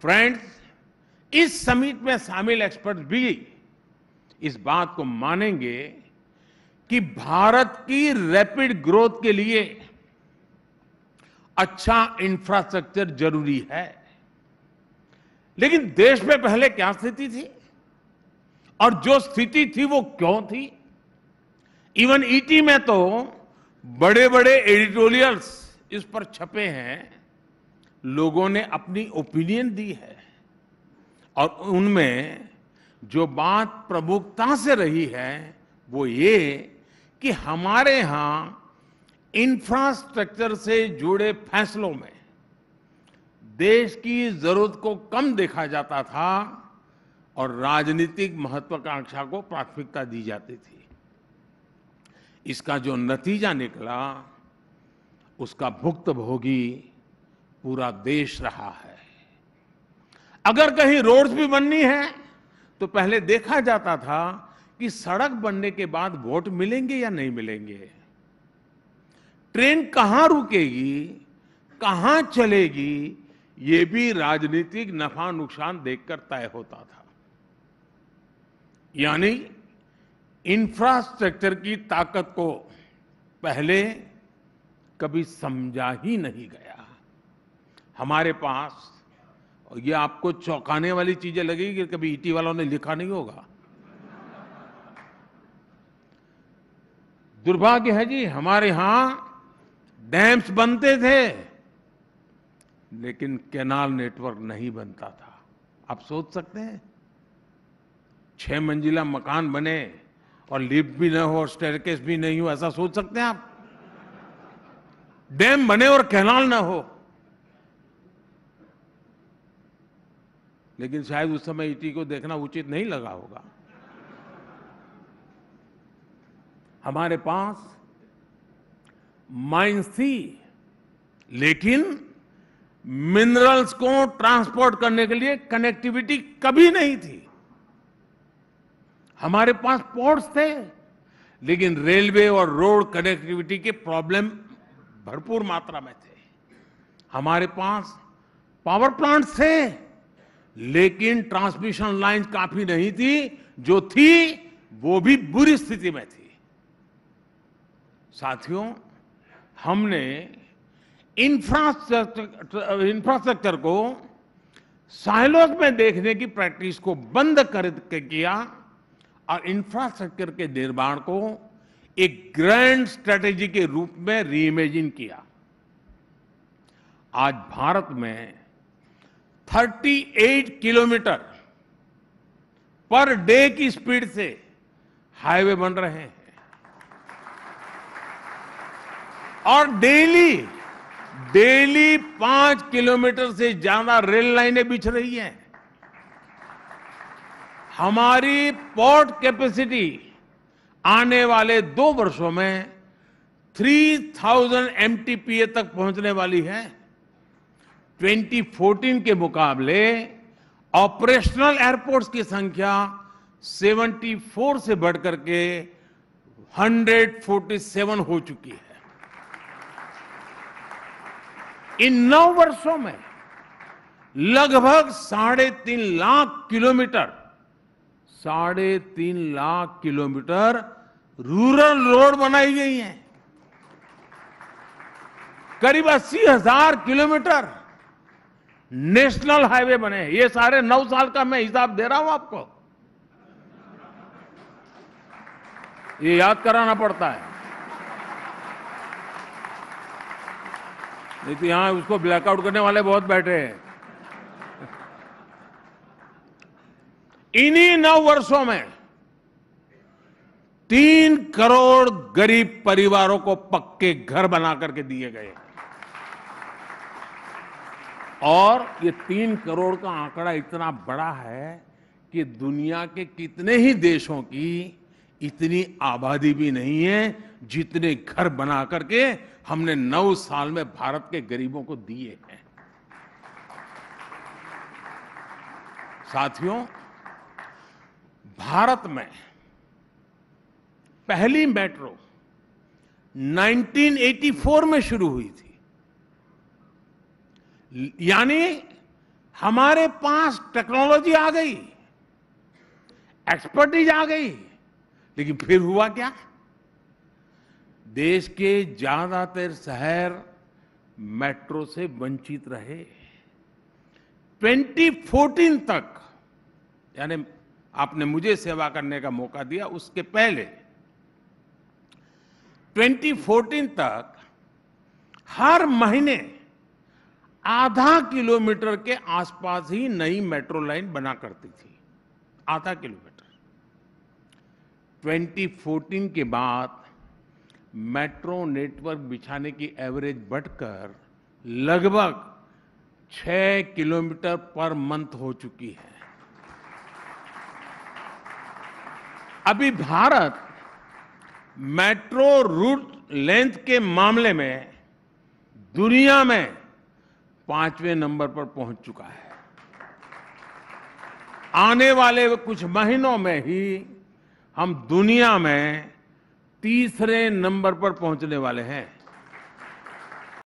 friends इस summit में शामिल एक्सपर्ट भी इस बात को मानेंगे कि भारत की रैपिड ग्रोथ के लिए अच्छा इंफ्रास्ट्रक्चर जरूरी है लेकिन देश में पहले क्या स्थिति थी और जो स्थिति थी वो क्यों थी इवन ईटी e में तो बड़े बड़े एडिटोरियल्स इस पर छपे हैं लोगों ने अपनी ओपिनियन दी है और उनमें जो बात प्रमुखता से रही है वो ये कि हमारे यहां इंफ्रास्ट्रक्चर से जुड़े फैसलों में देश की जरूरत को कम देखा जाता था और राजनीतिक महत्वाकांक्षा को प्राथमिकता दी जाती थी इसका जो नतीजा निकला उसका भुक्त भोगी पूरा देश रहा है अगर कहीं रोड्स भी बननी है तो पहले देखा जाता था कि सड़क बनने के बाद वोट मिलेंगे या नहीं मिलेंगे ट्रेन कहां रुकेगी कहां चलेगी ये भी राजनीतिक नफा नुकसान देखकर तय होता था यानी इंफ्रास्ट्रक्चर की ताकत को पहले कभी समझा ही नहीं गया हमारे पास ये आपको चौंकाने वाली चीजें लगेगी कि कभी ईटी e वालों ने लिखा नहीं होगा दुर्भाग्य है जी हमारे यहां डैम्स बनते थे लेकिन कैनाल नेटवर्क नहीं बनता था आप सोच सकते हैं छह मंजिला मकान बने और लिफ्ट भी न हो और स्टेरकेस भी नहीं हो ऐसा सोच सकते हैं आप डैम बने और कैनाल ना हो लेकिन शायद उस समय ईटी को देखना उचित नहीं लगा होगा हमारे पास माइंस थी लेकिन मिनरल्स को ट्रांसपोर्ट करने के लिए कनेक्टिविटी कभी नहीं थी हमारे पास पोर्ट्स थे लेकिन रेलवे और रोड कनेक्टिविटी के प्रॉब्लम भरपूर मात्रा में थे हमारे पास पावर प्लांट्स थे लेकिन ट्रांसमिशन लाइन काफी नहीं थी जो थी वो भी बुरी स्थिति में थी साथियों हमने इंफ्रास्ट्रक्चर इंफ्रास्ट्रक्चर को साइलोज में देखने की प्रैक्टिस को बंद कर किया और इंफ्रास्ट्रक्चर के निर्माण को एक ग्रैंड स्ट्रेटेजी के रूप में रीइमेजिन किया आज भारत में 38 किलोमीटर पर डे की स्पीड से हाईवे बन रहे हैं और डेली डेली पांच किलोमीटर से ज्यादा रेल लाइनें बिछ रही हैं हमारी पोर्ट कैपेसिटी आने वाले दो वर्षों में 3000 थाउजेंड तक पहुंचने वाली है 2014 के मुकाबले ऑपरेशनल एयरपोर्ट्स की संख्या 74 से बढ़कर के 147 हो चुकी है इन नौ वर्षों में लगभग साढ़े तीन लाख किलोमीटर साढ़े तीन लाख किलोमीटर रूरल रोड बनाई गई हैं करीब अस्सी हजार किलोमीटर नेशनल हाईवे बने ये साढ़े नौ साल का मैं हिसाब दे रहा हूं आपको ये याद कराना पड़ता है नहीं तो यहां उसको ब्लैकआउट करने वाले बहुत बैठे हैं इन्हीं नौ वर्षों में तीन करोड़ गरीब परिवारों को पक्के घर बना करके दिए गए और ये तीन करोड़ का आंकड़ा इतना बड़ा है कि दुनिया के कितने ही देशों की इतनी आबादी भी नहीं है जितने घर बना करके हमने नौ साल में भारत के गरीबों को दिए हैं साथियों भारत में पहली मेट्रो 1984 में शुरू हुई थी यानी हमारे पास टेक्नोलॉजी आ गई एक्सपर्टीज आ गई लेकिन फिर हुआ क्या देश के ज्यादातर शहर मेट्रो से वंचित रहे 2014 तक यानी आपने मुझे सेवा करने का मौका दिया उसके पहले 2014 तक हर महीने आधा किलोमीटर के आसपास ही नई मेट्रो लाइन बना करती थी आधा किलोमीटर 2014 के बाद मेट्रो नेटवर्क बिछाने की एवरेज बढ़कर लगभग 6 किलोमीटर पर मंथ हो चुकी है अभी भारत मेट्रो रूट लेंथ के मामले में दुनिया में पांचवें नंबर पर पहुंच चुका है आने वाले कुछ महीनों में ही हम दुनिया में तीसरे नंबर पर पहुंचने वाले हैं